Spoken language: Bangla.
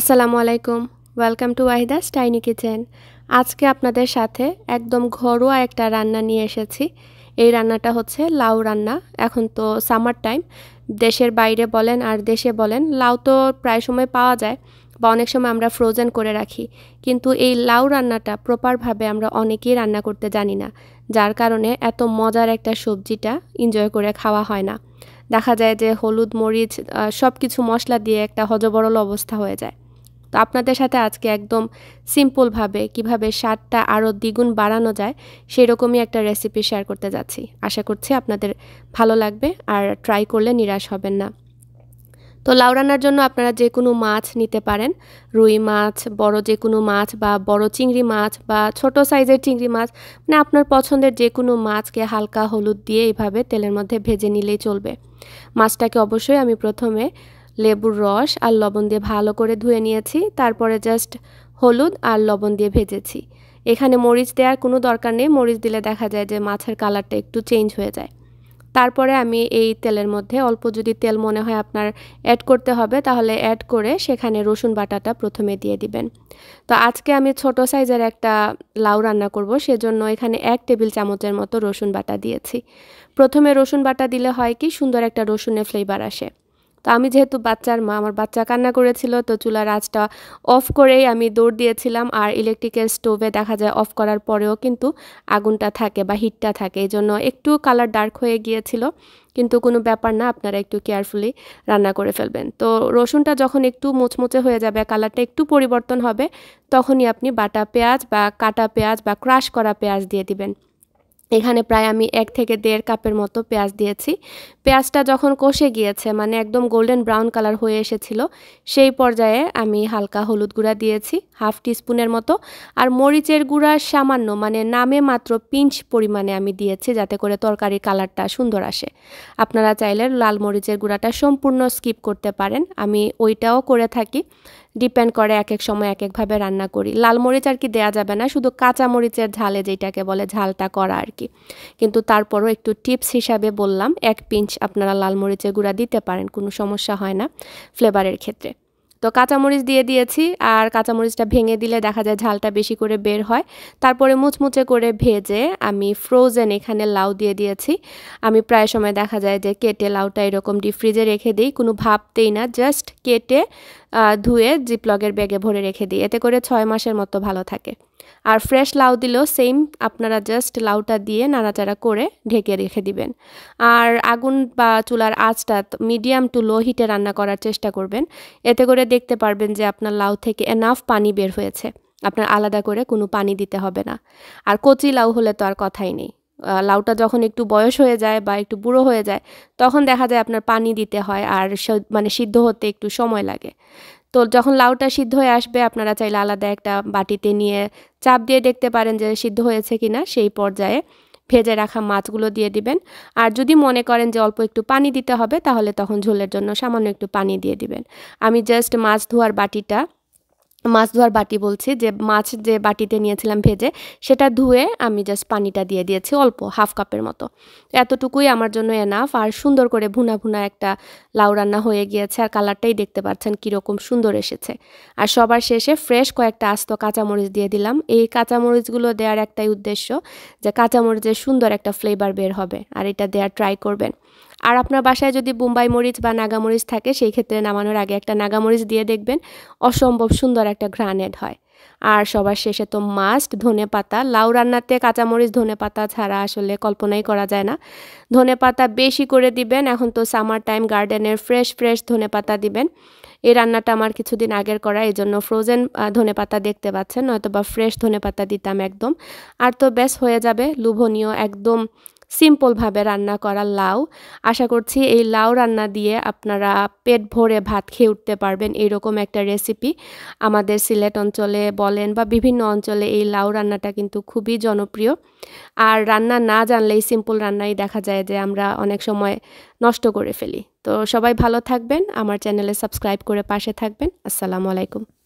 আসসালামু আলাইকুম welcome to Wahida's tiny kitchen আজকে আপনাদের সাথে একদম ঘরোয়া একটা রান্না নিয়ে এসেছি এই রান্নাটা হচ্ছে লাউ রান্না এখন তো সামার টাইম দেশের বাইরে বলেন আর দেশে বলেন লাউ তো প্রায় সময় পাওয়া যায় বা অনেক সময় আমরা ফ্রোজেন করে রাখি কিন্তু এই লাউ রান্নাটা প্রপারভাবে আমরা অনেকেই রান্না করতে জানি না যার কারণে এত মজার একটা সবজিটা এনজয় করে খাওয়া হয় না দেখা যায় যে হলুদ মরিচ সব কিছু মশলা দিয়ে একটা হজবরল অবস্থা হয়ে যায় তো আপনাদের সাথে আজকে একদম সিম্পলভাবে কিভাবে স্বাদটা আরও দ্বিগুণ বাড়ানো যায় সেরকমই একটা রেসিপি শেয়ার করতে যাচ্ছি আশা করছি আপনাদের ভালো লাগবে আর ট্রাই করলে নিরাশ হবেন না তো লাউ রান্নার জন্য আপনারা যে কোনো মাছ নিতে পারেন রুই মাছ বড় যে কোনো মাছ বা বড় চিংড়ি মাছ বা ছোট সাইজের চিংড়ি মাছ মানে আপনার পছন্দের যে কোনো মাছকে হালকা হলুদ দিয়ে এইভাবে তেলের মধ্যে ভেজে নিলেই চলবে মাছটাকে অবশ্যই আমি প্রথমে লেবুর রস আর লবণ দিয়ে ভালো করে ধুয়ে নিয়েছি তারপরে জাস্ট হলুদ আর লবণ দিয়ে ভেজেছি এখানে মরিচ দেওয়ার কোনো দরকার নেই মরিচ দিলে দেখা যায় যে মাছের কালারটা একটু চেঞ্জ হয়ে যায় তারপরে আমি এই তেলের মধ্যে অল্প যদি তেল মনে হয় আপনার অ্যাড করতে হবে তাহলে অ্যাড করে সেখানে রসুন বাটাটা প্রথমে দিয়ে দিবেন তো আজকে আমি ছোট সাইজের একটা লাউ রান্না করব সেজন্য এখানে এক টেবিল চামচের মতো রসুন বাটা দিয়েছি প্রথমে রসুন বাটা দিলে হয় কি সুন্দর একটা রসুনের ফ্লেভার আসে তো আমি যেহেতু বাচ্চার মা আমার বাচ্চা কান্না করেছিল তো চুলার আঁচটা অফ করেই আমি দৌড় দিয়েছিলাম আর ইলেকট্রিকের স্টোভে দেখা যায় অফ করার পরেও কিন্তু আগুনটা থাকে বা হিটটা থাকে এই জন্য একটু কালার ডার্ক হয়ে গিয়েছিল কিন্তু কোনো ব্যাপার না আপনারা একটু কেয়ারফুলি রান্না করে ফেলবেন তো রসুনটা যখন একটু মোচমোচে হয়ে যাবে কালারটা একটু পরিবর্তন হবে তখনই আপনি বাটা পেঁয়াজ বা কাটা পেঁয়াজ বা ক্রাশ করা পেঁয়াজ দিয়ে দিবেন এখানে প্রায় আমি এক থেকে দেড় কাপের মতো পেঁয়াজ দিয়েছি পেঁয়াজটা যখন কষে গিয়েছে মানে একদম গোল্ডেন ব্রাউন কালার হয়ে এসেছিল সেই পর্যায়ে আমি হালকা হলুদ গুঁড়া দিয়েছি হাফ টিস্পুনের মতো আর মরিচের গুঁড়া সামান্য মানে নামে মাত্র পিঞ্চ পরিমাণে আমি দিয়েছি যাতে করে তরকারির কালারটা সুন্দর আসে আপনারা চাইলে লাল মরিচের গুঁড়াটা সম্পূর্ণ স্কিপ করতে পারেন আমি ওইটাও করে থাকি ডিপেন্ড করে এক এক সময় এক একভাবে রান্না করি লাল মরিচ আর কি দেয়া যাবে না শুধু কাঁচা মরিচের ঝালে যেটাকে বলে ঝালটা করা আর কি কিন্তু তারপরও একটু টিপস হিসাবে বললাম এক পিঞ্চ আপনারা লাল মরিচের গুঁড়া দিতে পারেন কোনো সমস্যা হয় না ফ্লেভারের ক্ষেত্রে তো কাঁচামরিচ দিয়ে দিয়েছি আর কাঁচামরিচটা ভেঙে দিলে দেখা যায় ঝালটা বেশি করে বের হয় তারপরে মুচমুচে করে ভেজে আমি ফ্রোজেন এখানে লাউ দিয়ে দিয়েছি আমি প্রায় সময় দেখা যায় যে কেটে লাউটা এরকম ডিপ ফ্রিজে রেখে দিই কোনো ভাবতেই না জাস্ট কেটে ধুয়ে জিপ্লগের ব্যাগে ভরে রেখে দিই এতে করে ছয় মাসের মতো ভালো থাকে আর ফ্রেশ লাউ দিলেও সেম আপনারা জাস্ট লাউটা দিয়ে নাড়াচাড়া করে ঢেকে রেখে দিবেন আর আগুন বা চুলার আঁচটা মিডিয়াম টু লো হিটে রান্না করার চেষ্টা করবেন এতে করে দেখতে পারবেন যে আপনার লাউ থেকে এনাফ পানি বের হয়েছে আপনার আলাদা করে কোনো পানি দিতে হবে না আর কচি লাউ হলে তো আর কথাই নেই লাউটা যখন একটু বয়স হয়ে যায় বা একটু বুড়ো হয়ে যায় তখন দেখা যায় আপনার পানি দিতে হয় আর মানে সিদ্ধ হতে একটু সময় লাগে তো যখন লাউটা সিদ্ধ হয়ে আসবে আপনারা চাইলে আলাদা একটা বাটিতে নিয়ে চাপ দিয়ে দেখতে পারেন যে সিদ্ধ হয়েছে কি না সেই পর্যায়ে ভেজে রাখা মাছগুলো দিয়ে দিবেন আর যদি মনে করেন যে অল্প একটু পানি দিতে হবে তাহলে তখন ঝোলের জন্য সামান্য একটু পানি দিয়ে দিবেন আমি জাস্ট মাছ ধোয়ার বাটিটা মাছ ধোয়ার বাটি বলছি যে মাছ যে বাটিতে নিয়েছিলাম ভেজে সেটা ধুয়ে আমি জাস্ট পানিটা দিয়ে দিয়েছি অল্প হাফ কাপের মতো এতটুকুই আমার জন্য এনাফ আর সুন্দর করে ভুনা ভুনা একটা লাউ রান্না হয়ে গিয়েছে আর কালারটাই দেখতে পাচ্ছেন কীরকম সুন্দর এসেছে আর সবার শেষে ফ্রেশ কয়েকটা আস্ত কাঁচামরিচ দিয়ে দিলাম এই কাঁচামরিচগুলো দেওয়ার একটাই উদ্দেশ্য যে কাঁচামরিচের সুন্দর একটা ফ্লেভার বের হবে আর এটা দেওয়ার ট্রাই করবেন আর আপনার বাসায় যদি বোম্বাই মরিচ বা নাগামরিচ থাকে সেই ক্ষেত্রে নামানোর আগে একটা নাগামরিচ দিয়ে দেখবেন অসম্ভব সুন্দর একটা গ্রানেড হয় আর সবার শেষে তো মাস্ট ধনে পাতা লাউ রান্নাতে কাঁচামরিচ ধনে পাতা ছাড়া আসলে কল্পনাই করা যায় না ধনে পাতা বেশি করে দিবেন এখন তো সামার টাইম গার্ডেনের ফ্রেশ ফ্রেশ ধনে পাতা দিবেন এই রান্নাটা আমার কিছুদিন আগের করা এই জন্য ফ্রোজেন ধনে পাতা দেখতে পাচ্ছেন নয়তো বা ফ্রেশ ধনে পাতা দিতাম একদম আর তো ব্যাস হয়ে যাবে লুভনীয় একদম সিম্পলভাবে রান্না করা লাউ আশা করছি এই লাউ রান্না দিয়ে আপনারা পেট ভরে ভাত খেয়ে উঠতে পারবেন এইরকম একটা রেসিপি আমাদের সিলেট অঞ্চলে বলেন বা বিভিন্ন অঞ্চলে এই লাউ রান্নাটা কিন্তু খুবই জনপ্রিয় আর রান্না না জানলে এই সিম্পল রান্নাই দেখা যায় যে আমরা অনেক সময় নষ্ট করে ফেলি তো সবাই ভালো থাকবেন আমার চ্যানেলে সাবস্ক্রাইব করে পাশে থাকবেন আসসালামু আলাইকুম